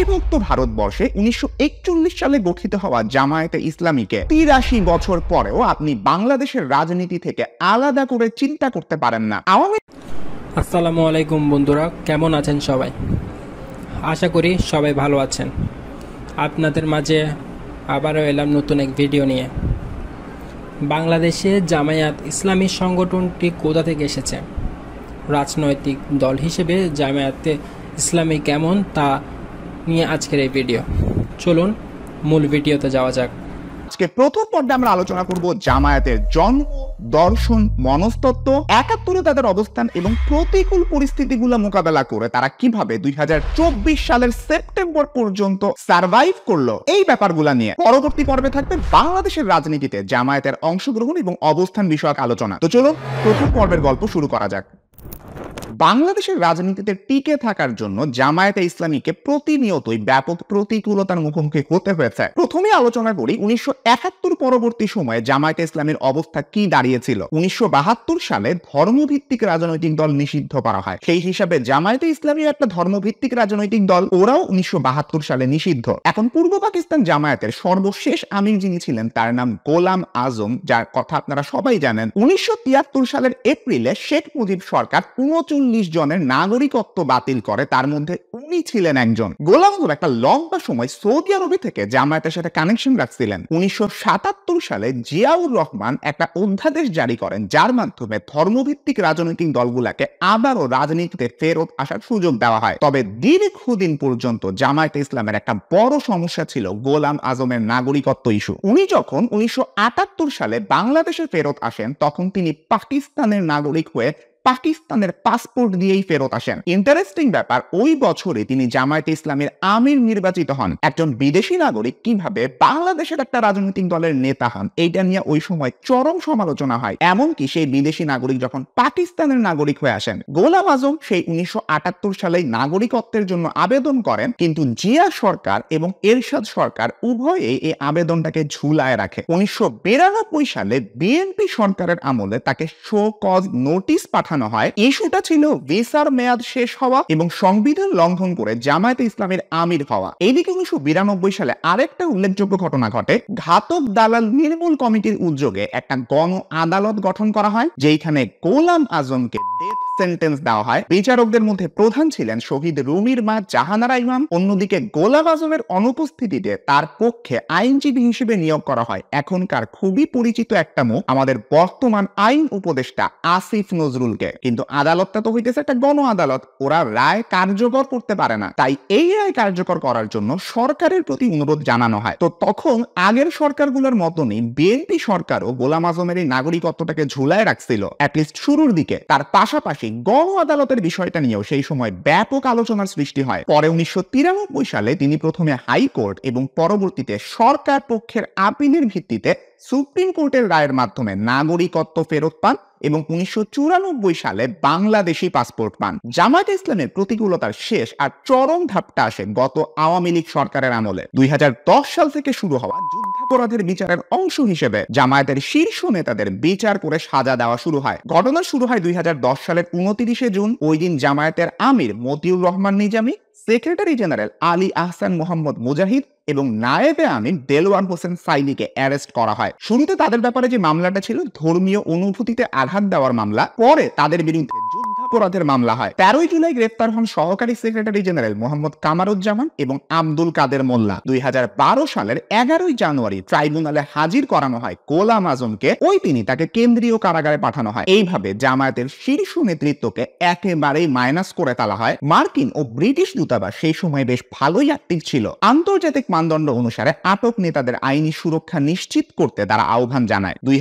শান্তিমুক্ত ভারতবর্ষে উনিশশো সালে গঠিত হওয়া জামায়াতে ইসলামীকে তিরাশি বছর পরেও আপনি বাংলাদেশের রাজনীতি থেকে আলাদা করে চিন্তা করতে পারেন না আওয়ামী আসসালামু আলাইকুম বন্ধুরা কেমন আছেন সবাই আশা করি সবাই ভালো আছেন আপনাদের মাঝে আবারও এলাম নতুন এক ভিডিও নিয়ে বাংলাদেশে জামায়াত ইসলামী সংগঠনটি কোথা থেকে এসেছে রাজনৈতিক দল হিসেবে জামায়াতে ইসলামী কেমন তা নিয়ে আজকের এই ভিডিও চলুন মূল ভিডিওতে যাওয়া যাক আজকে প্রথম পর্যায়ে আমরা আলোচনা করব জামায়াতের জন্ম দর্শন মনস্তত্ব একাত্তরে তাদের অবস্থান এবং প্রতিকূল পরিস্থিতিগুলো মোকাবেলা করে তারা কিভাবে দুই সালের সেপ্টেম্বর পর্যন্ত সার্ভাইভ করলো এই ব্যাপারগুলো নিয়ে পরবর্তী পর্বে থাকবে বাংলাদেশের রাজনীতিতে জামায়াতের অংশগ্রহণ এবং অবস্থান বিষয়ক আলোচনা তো চলো প্রথম পর্বের গল্প শুরু করা যাক বাংলাদেশের রাজনীতিতে টিকে থাকার জন্য জামায়াতে ইসলামীকে প্রতিনিয়তই ব্যাপক প্রতিকূলতার মুখোমুখি হতে হয়েছে প্রথমে আলোচনা করি উনিশশো পরবর্তী সময়ে জামায়াতে ইসলামের অবস্থা কি দাঁড়িয়েছিল উনিশশো সালে ধর্মভিত্তিক রাজনৈতিক দল নিষিদ্ধ করা হয় সেই হিসাবে জামায়াতে ইসলামী একটা ধর্মভিত্তিক রাজনৈতিক দল ওরাও উনিশশো সালে নিষিদ্ধ এখন পূর্ব পাকিস্তান জামায়াতের সর্বশেষ আমির যিনি ছিলেন তার নাম গোলাম আজম যার কথা আপনারা সবাই জানেন উনিশশো সালের এপ্রিলে শেখ মুজিব সরকার উনচল্লিশ উনিশ জনের নাগরিকত্ব বাতিল করে তার মধ্যে উনি ছিলেন একজন গোলাম আজম একটা লম্বা সময় সৌদি আরবে থেকে জামায়াতের সাথে কানেকশন রাখছিলেন উনিশশো সালে জিয়াউর রহমান একটা অধ্যাদেশ জারি করেন যার মাধ্যমে ধর্মভিত্তিক রাজনৈতিক দলগুলাকে আবারও রাজনীতিতে ফেরত আসার সুযোগ দেওয়া হয় তবে দীর্ঘদিন পর্যন্ত জামায়াতে ইসলামের একটা বড় সমস্যা ছিল গোলাম আজমের নাগরিকত্ব ইস্যু উনি যখন উনিশশো সালে বাংলাদেশে ফেরত আসেন তখন তিনি পাকিস্তানের নাগরিক হয়ে পাকিস্তানের পাসপোর্ট দিয়েই ফেরত আসেন ইন্টারেস্টিং ব্যাপার ওই বছরে তিনি জামায়াত ইসলামের আমির নির্বাচিত হন একজন বিদেশি নাগরিক কিভাবে বাংলাদেশের একটা রাজনৈতিক দলের নেতা হন এইটা নিয়ে ওই সময় চরম সমালোচনা হয় এমনকি সেই বিদেশি নাগরিক যখন পাকিস্তানের নাগরিক হয়ে আসেন গোলাম আজম সেই উনিশশো সালে নাগরিকত্বের জন্য আবেদন করেন কিন্তু জিয়া সরকার এবং এরশাদ সরকার উভয়ে এই আবেদনটাকে ঝুলায় রাখে উনিশশো সালে বিএনপি সরকারের আমলে তাকে শো কজ নোটিশ পাঠান পাঠানো হয় ইস্যুটা ছিল ভিসার মেয়াদ শেষ হওয়া এবং সংবিধান লঙ্ঘন করে জামায়াত ইসলামের আমির হওয়া এদিকে উনিশশো বিরানব্বই সালে আরেকটা উল্লেখযোগ্য ঘটনা ঘটে ঘাতক দালাল নির্মূল কমিটির উদ্যোগে একটা গণ আদালত গঠন করা হয় যেখানে গোলাম আজমকে ডেথ সেন্টেন্স দেওয়া হয় বিচারকদের মধ্যে প্রধান ছিলেন শহীদ রুমির মা জাহানারা ইমাম অন্যদিকে গোলাম আজমের অনুপস্থিতিতে তার পক্ষে আইনজীবী হিসেবে নিয়োগ করা হয় এখনকার খুবই পরিচিত একটা মুখ আমাদের বর্তমান আইন উপদেষ্টা আসিফ নজরুলকে কিন্তু আদালতটা তো হইতেছে একটা গণ আদালত ওরা রায় কার্যকর করতে পারে না তাই এই রায় কার্যকর করার জন্য সরকারের প্রতি অনুরোধ জানানো হয় তো তখন আগের সরকারগুলোর মতনই বিএনপি সরকারও গোলাম আজমের এই নাগরিকত্বটাকে ঝুলায় রাখছিল অ্যাটলিস্ট শুরুর দিকে তার পাশাপাশি গণ আদালতের বিষয়টা নিয়েও সেই সময় ব্যাপক আলোচনার সৃষ্টি হয় পরে উনিশশো সালে তিনি প্রথমে হাইকোর্ট এবং পরবর্তীতে সরকার পক্ষের আপিলের ভিত্তিতে সুপ্রিম কোর্টের রায়ের মাধ্যমে নাগরিকত্ব ফেরত পান এবং উনিশশো সালে বাংলাদেশি পাসপোর্ট পান জামাত ইসলামের প্রতিকূলতার শেষ আর চরম ধাপটা আসে গত আওয়ামী লীগ সরকারের আমলে দুই সাল থেকে শুরু হওয়া যুদ্ধ অপরাধের বিচারের অংশ হিসেবে জামায়াতের শীর্ষ নেতাদের বিচার করে সাজা দেওয়া শুরু হয় ঘটনা শুরু হয় দুই সালের উনত্রিশে জুন ওই দিন জামায়াতের আমির মতিউর রহমান নিজামী সেক্রেটারি জেনারেল আলী আহসান মোহাম্মদ মুজাহিদ এবং নায়েবে আমিন দেলওয়ান হোসেন সাইনিকে অ্যারেস্ট করা হয় শুরুতে তাদের ব্যাপারে যে মামলাটা ছিল ধর্মীয় অনুভূতিতে আঘাত দেওয়ার মামলা পরে তাদের বিরুদ্ধে অপরাধের মামলা হয় তেরোই জুলাই গ্রেপ্তার হন সহকারী সেক্রেটারি জেনারেল মোহাম্মদ কামারুজ্জামান এবং আব্দুল কাদের মোল্লা দুই সালের এগারোই জানুয়ারি ট্রাইব্যুনালে হাজির করানো হয় কোলাম আজমকে ওই তিনি তাকে কেন্দ্রীয় কারাগারে পাঠানো হয় এইভাবে জামায়াতের শীর্ষ নেতৃত্বকে একেবারেই মাইনাস করে তালা হয় মার্কিন ও ব্রিটিশ দূতাবাস সেই সময় বেশ ভালোই অ্যাক্টিভ ছিল আন্তর্জাতিক মানদণ্ড অনুসারে আটক নেতাদের আইনি সুরক্ষা নিশ্চিত করতে তারা আহ্বান জানায় দুই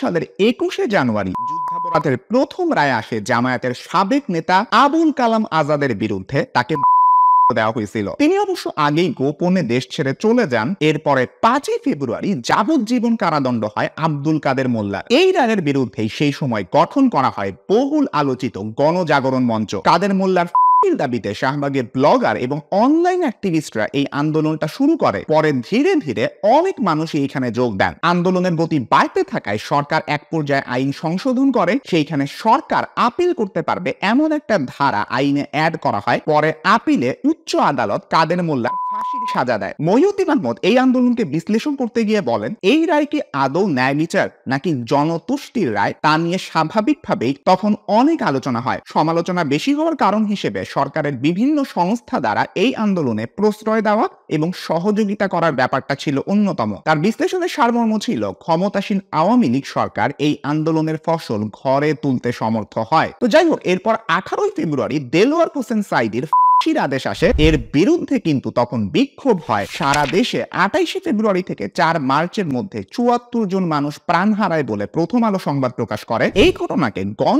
সালের একুশে জানুয়ারি যুদ্ধাপরাধের প্রথম রায় আসে জামায়াত জামায়াতের সাবেক নেতা আবুল কালাম আজাদের বিরুদ্ধে তাকে দেওয়া হয়েছিল তিনি অবশ্য আগেই গোপনে দেশ ছেড়ে চলে যান এরপরে পাঁচই ফেব্রুয়ারি যাবজ্জীবন কারাদণ্ড হয় আব্দুল কাদের মোল্লা এই রায়ের বিরুদ্ধে সেই সময় গঠন করা হয় বহুল আলোচিত গণজাগরণ মঞ্চ কাদের মোল্লার মুক্তির দাবিতে শাহবাগের ব্লগার এবং অনলাইন অ্যাক্টিভিস্টরা এই আন্দোলনটা শুরু করে পরে ধীরে ধীরে অনেক মানুষই এখানে যোগ দেন আন্দোলনের গতি বাড়তে থাকায় সরকার এক পর্যায়ে আইন সংশোধন করে সেইখানে সরকার আপিল করতে পারবে এমন একটা ধারা আইনে অ্যাড করা হয় পরে আপিলে উচ্চ আদালত কাদের মোল্লা ফাঁসির সাজা দেয় মহিউদ্দিন আহমদ এই আন্দোলনকে বিশ্লেষণ করতে গিয়ে বলেন এই রায় কি আদৌ ন্যায় বিচার নাকি জনতুষ্টির রায় তা নিয়ে স্বাভাবিকভাবেই তখন অনেক আলোচনা হয় সমালোচনা বেশি হওয়ার কারণ হিসেবে সরকারের বিভিন্ন সংস্থা দ্বারা এই আন্দোলনে প্রশ্রয় দেওয়া এবং সহযোগিতা করার ব্যাপারটা ছিল অন্যতম তার বিশ্লেষণের সারমর্ম ছিল ক্ষমতাসীন আওয়ামী লীগ সরকার এই আন্দোলনের ফসল ঘরে তুলতে সমর্থ হয় তো যাই হোক এরপর আঠারোই ফেব্রুয়ারি দেলোয়ার হোসেন সাইদির ফাঁসির আদেশ আসে এর বিরুদ্ধে কিন্তু তখন বিক্ষোভ হয় সারা দেশে আটাইশে ফেব্রুয়ারি থেকে চার মার্চের মধ্যে চুয়াত্তর জন মানুষ প্রাণ হারায় বলে প্রথম আলো সংবাদ প্রকাশ করে এই ঘটনাকে গণ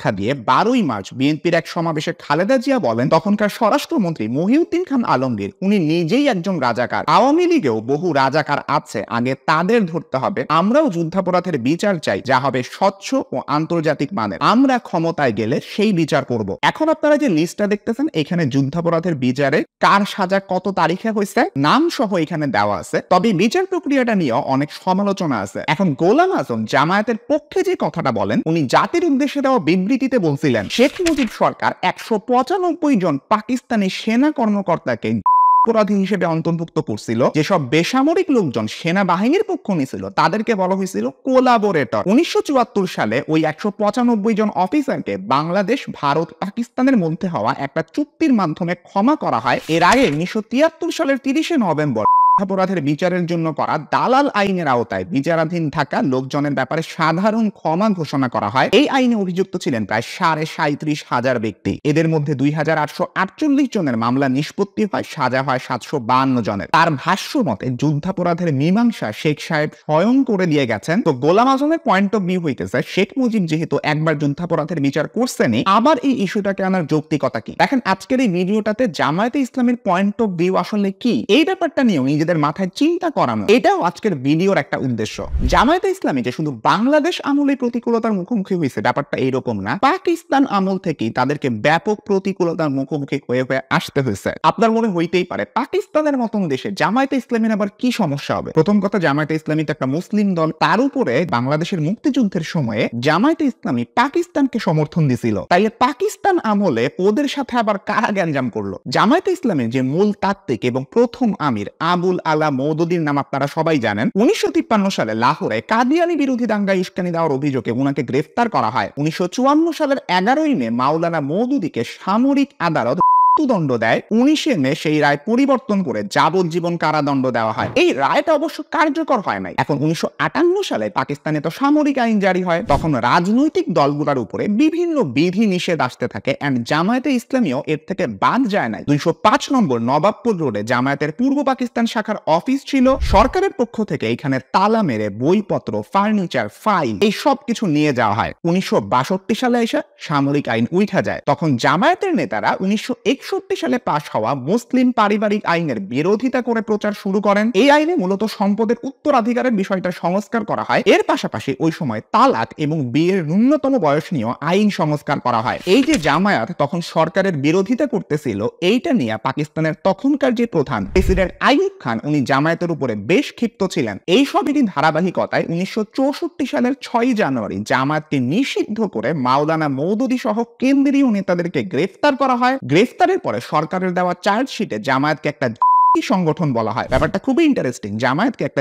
ব্যাখ্যা দিয়ে বারোই মার্চ বিএনপির এক সমাবেশে খালেদা জিয়া বলেন তখনকার স্বরাষ্ট্রমন্ত্রী মহিউদ্দিন খান আলমগীর উনি নিজেই একজন রাজাকার আওয়ামী লীগেও বহু রাজাকার আছে আগে তাদের ধরতে হবে আমরাও যুদ্ধাপরাধের বিচার চাই যা হবে স্বচ্ছ ও আন্তর্জাতিক মানের আমরা ক্ষমতায় গেলে সেই বিচার করব এখন আপনারা যে লিস্টটা দেখতেছেন এখানে যুদ্ধাপরাধের বিচারে কার সাজা কত তারিখে হয়েছে নাম সহ এখানে দেওয়া আছে তবে বিচার প্রক্রিয়াটা নিয়ে অনেক সমালোচনা আছে এখন গোলাম আজম জামায়াতের পক্ষে যে কথাটা বলেন উনি জাতির উদ্দেশ্যে দেওয়া বিভিন্ন বিবৃতিতে বলছিলেন শেখ মুজিব সরকার একশো জন পাকিস্তানি সেনা কর্মকর্তাকে অপরাধী হিসেবে অন্তর্ভুক্ত করছিল যেসব বেসামরিক লোকজন সেনাবাহিনীর পক্ষ নিয়েছিল তাদেরকে বলা হয়েছিল কোলাবোরেটর উনিশশো সালে ওই একশো জন অফিসারকে বাংলাদেশ ভারত পাকিস্তানের মধ্যে হওয়া একটা চুক্তির মাধ্যমে ক্ষমা করা হয় এর আগে উনিশশো সালের তিরিশে নভেম্বর অপরাধের বিচারের জন্য করা দালাল আইনের আওতায় বিচারাধীন থাকা লোকজনের ব্যাপারে সাধারণ ক্ষমা ঘোষণা করা হয় এই আইনে অভিযুক্ত ছিলেন প্রায় সাড়ে সাঁত্রিশ হাজার ব্যক্তি এদের মধ্যে দুই হাজার আটশো আটচল্লিশ জনের মামলা নিষ্পত্তি হয় সাজা হয় সাতশো বান্ন জনের তার ভাষ্য মতে যুদ্ধাপরাধের মীমাংসা শেখ সাহেব স্বয়ং করে দিয়ে গেছেন তো গোলাম আজমের পয়েন্ট অব ভিউ হইতেছে শেখ মুজিব যেহেতু একবার যুদ্ধাপরাধের বিচার করছেনই আবার এই ইস্যুটাকে আনার যৌক্তিকতা কি দেখেন আজকের এই ভিডিওটাতে জামায়াতে ইসলামের পয়েন্ট অব ভিউ আসলে কি এই ব্যাপারটা নিয়েও নিজেদের তাদের মাথায় চিন্তা করানো এটাও আজকের ভিডিওর একটা উদ্দেশ্য জামায়াতে ইসলামী যে শুধু বাংলাদেশ আমলে প্রতিকূলতার মুখোমুখি হয়েছে ব্যাপারটা এইরকম না পাকিস্তান আমল থেকে তাদেরকে ব্যাপক প্রতিকূলতার মুখোমুখি হয়ে হয়ে আসতে হয়েছে আপনার মনে হইতেই পারে পাকিস্তানের মতন দেশে জামায়াতে ইসলামীর আবার কি সমস্যা হবে প্রথম কথা জামায়াতে ইসলামী তো একটা মুসলিম দল তার উপরে বাংলাদেশের মুক্তিযুদ্ধের সময়ে জামায়াতে ইসলামী পাকিস্তানকে সমর্থন দিছিল তাইলে পাকিস্তান আমলে ওদের সাথে আবার কারা গ্যাঞ্জাম করলো জামায়াতে ইসলামের যে মূল তাত্ত্বিক এবং প্রথম আমির আবুল আলা মৌদুদ্দিন নাম আপনারা সবাই জানেন উনিশশো সালে লাহোরে কাদিয়ানি বিরোধী দাঙ্গা ইস্কানি দেওয়ার অভিযোগে উনাকে গ্রেফতার করা হয় উনিশশো সালের এগারোই মে মাওলানা মৌদুদিকে সামরিক আদালত মৃত্যুদণ্ড দেয় উনিশে মে সেই রায় পরিবর্তন করে যাবজ্জীবন কারাদণ্ড দেওয়া হয় এই রায়টা অবশ্য কার্যকর হয় নাই এখন উনিশশো সালে পাকিস্তানে তো সামরিক আইন জারি হয় তখন রাজনৈতিক দলগুলোর উপরে বিভিন্ন বিধি নিষেধ আসতে থাকে অ্যান্ড জামায়াতে ইসলামীয় এর থেকে বাদ যায় নাই দুইশো পাঁচ নম্বর নবাবপুর রোডে জামায়াতের পূর্ব পাকিস্তান শাখার অফিস ছিল সরকারের পক্ষ থেকে এখানে তালা মেরে বইপত্র ফার্নিচার ফাইল এই সব কিছু নিয়ে যাওয়া হয় উনিশশো সালে এসে সামরিক আইন উঠা যায় তখন জামায়াতের নেতারা উনিশশো একষট্টি সালে পাশ হওয়া মুসলিম পারিবারিক আইনের বিরোধিতা করে প্রচার শুরু করেন এই আইনে মূলত সম্পদের উত্তরাধিকারের বিষয়টা সংস্কার করা হয় এর পাশাপাশি ওই সময় তালাক এবং বিয়ের ন্যূনতম বয়স নিয়েও আইন সংস্কার করা হয় এই যে জামায়াত তখন সরকারের বিরোধিতা করতেছিল এইটা নিয়ে পাকিস্তানের তখনকার যে প্রধান প্রেসিডেন্ট আইয়ুব খান উনি জামায়াতের উপরে বেশ ক্ষিপ্ত ছিলেন এই সবেরই ধারাবাহিকতায় উনিশশো সালের ছয় জানুয়ারি জামায়াতকে নিষিদ্ধ করে মাওলানা মৌদুদি সহ কেন্দ্রীয় নেতাদেরকে গ্রেফতার করা হয় গ্রেফতার গ্রেফতারের পরে সরকারের দেওয়া চার্জশিটে জামায়াতকে একটা সংগঠন বলা হয় ব্যাপারটা খুবই ইন্টারেস্টিং জামায়াতকে একটা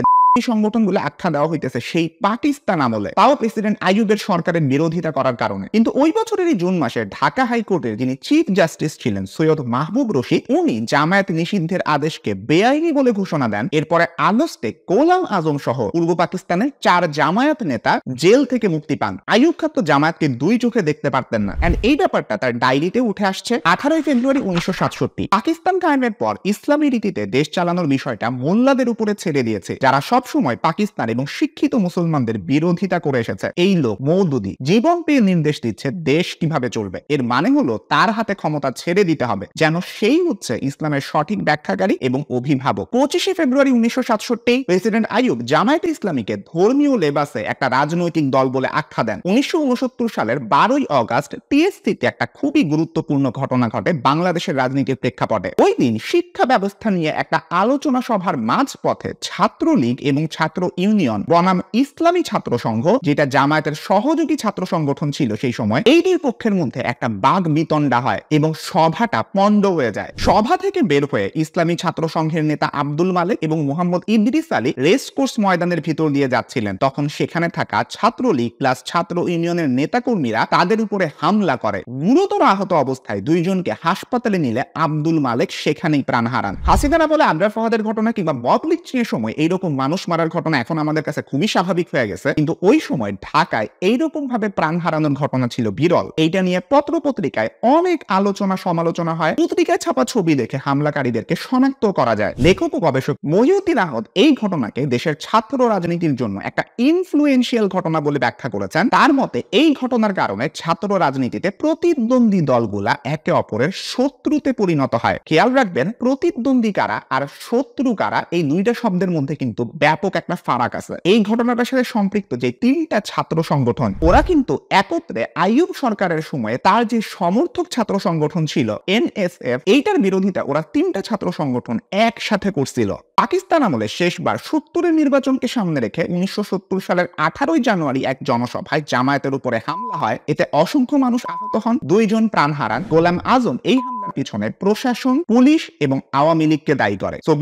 সংগঠন বলে আখ্যা দেওয়া হইতেছে সেই পাকিস্তান আমলে তাও প্রেসিডেন্ট আইয়ুবের সরকারের বিরোধিতা করার কারণে কিন্তু ওই বছরেরই জুন মাসে ঢাকা হাইকোর্টের যিনি চিফ জাস্টিস ছিলেন সৈয়দ মাহবুব রশিদ উনি জামায়াত নিষিদ্ধের আদেশকে বেআইনি বলে ঘোষণা দেন এরপরে আলস্টে কোলাম আজম সহ পূর্ব পাকিস্তানের চার জামায়াত নেতা জেল থেকে মুক্তি পান আইয়ুব খাত তো জামায়াতকে দুই চোখে দেখতে পারতেন না অ্যান্ড এই ব্যাপারটা তার ডায়েরিতে উঠে আসছে আঠারোই ফেব্রুয়ারি উনিশশো পাকিস্তান কায়েমের পর ইসলামী রীতিতে দেশ চালানোর বিষয়টা মোল্লাদের উপরে ছেড়ে দিয়েছে যারা সব সবসময় পাকিস্তান এবং শিক্ষিত মুসলমানদের বিরোধিতা করে এসেছে এই লোক মৌদুদি জীবন পেয়ে নির্দেশ দিচ্ছে দেশ কিভাবে চলবে এর মানে হলো তার হাতে ক্ষমতা ছেড়ে দিতে হবে যেন সেই হচ্ছে ইসলামের সঠিক ব্যাখ্যাকারী এবং অভিভাবক পঁচিশে ফেব্রুয়ারি উনিশশো সাতষট্টি প্রেসিডেন্ট আইয়ুব জামায়াত ইসলামীকে ধর্মীয় লেবাসে একটা রাজনৈতিক দল বলে আখ্যা দেন উনিশশো সালের বারোই অগাস্ট টিএসসিতে একটা খুবই গুরুত্বপূর্ণ ঘটনা ঘটে বাংলাদেশের রাজনীতির প্রেক্ষাপটে ওই দিন শিক্ষা ব্যবস্থা নিয়ে একটা আলোচনা সভার মাঝপথে ছাত্রলীগ এবং ছাত্র ইউনিয়ন বনাম ইসলামী ছাত্র সংঘ যেটা জামায়াতের সহযোগী ছাত্র সংগঠন ছিল সেই সময় এই দুই পক্ষের মধ্যে একটা বাঘ বিতণ্ডা হয় এবং সভাটা পণ্ড হয়ে যায় সভা থেকে বের হয়ে ইসলামী ছাত্র সংঘের নেতা আব্দুল মালিক এবং মোহাম্মদ ইদ্রিস আলী রেসকোর্স ময়দানের ভিতর দিয়ে যাচ্ছিলেন তখন সেখানে থাকা ছাত্রলীগ প্লাস ছাত্র ইউনিয়নের নেতাকর্মীরা তাদের উপরে হামলা করে গুরুতর আহত অবস্থায় দুইজনকে হাসপাতালে নিলে আব্দুল মালিক সেখানেই প্রাণ হারান হাসিদারা বলে আবরা ঘটনা কিংবা মত লিখছিনের সময় এইরকম মানুষ মানুষ মারার ঘটনা এখন আমাদের কাছে খুবই স্বাভাবিক হয়ে গেছে কিন্তু ওই সময় ঢাকায় এইরকম ভাবে প্রাণ হারানোর ঘটনা ছিল বিরল এইটা নিয়ে পত্র পত্রিকায় অনেক আলোচনা সমালোচনা হয় পত্রিকায় ছাপা ছবি দেখে হামলাকারীদেরকে শনাক্ত করা যায় লেখক ও গবেষক মহিউদ্দিন আহত এই ঘটনাকে দেশের ছাত্র রাজনীতির জন্য একটা ইনফ্লুয়েন্সিয়াল ঘটনা বলে ব্যাখ্যা করেছেন তার মতে এই ঘটনার কারণে ছাত্র রাজনীতিতে প্রতিদ্বন্দ্বী দলগুলা একে অপরের শত্রুতে পরিণত হয় খেয়াল রাখবেন প্রতিদ্বন্দ্বী কারা আর শত্রু কারা এই দুইটা শব্দের মধ্যে কিন্তু ব্যাপক একটা ফারাক আছে এই ঘটনাটার সাথে সম্পৃক্ত যে তিনটা ছাত্র সংগঠন ওরা কিন্তু একত্রে আইয়ুব সরকারের সময়ে তার যে সমর্থক ছাত্র সংগঠন ছিল এনএসএফ এইটার বিরোধিতা ওরা তিনটা ছাত্র সংগঠন একসাথে করছিল পাকিস্তান আমলে শেষবার সত্তরের নির্বাচনকে সামনে রেখে উনিশশো সালের আঠারোই জানুয়ারি এক জনসভায় জামায়াতের উপরে হামলা হয় এতে অসংখ্য মানুষ আহত হন দুইজন প্রাণ হারান গোলাম আজম এই হামলার পিছনে প্রশাসন পুলিশ এবং আওয়ামী লীগকে দায়ী করে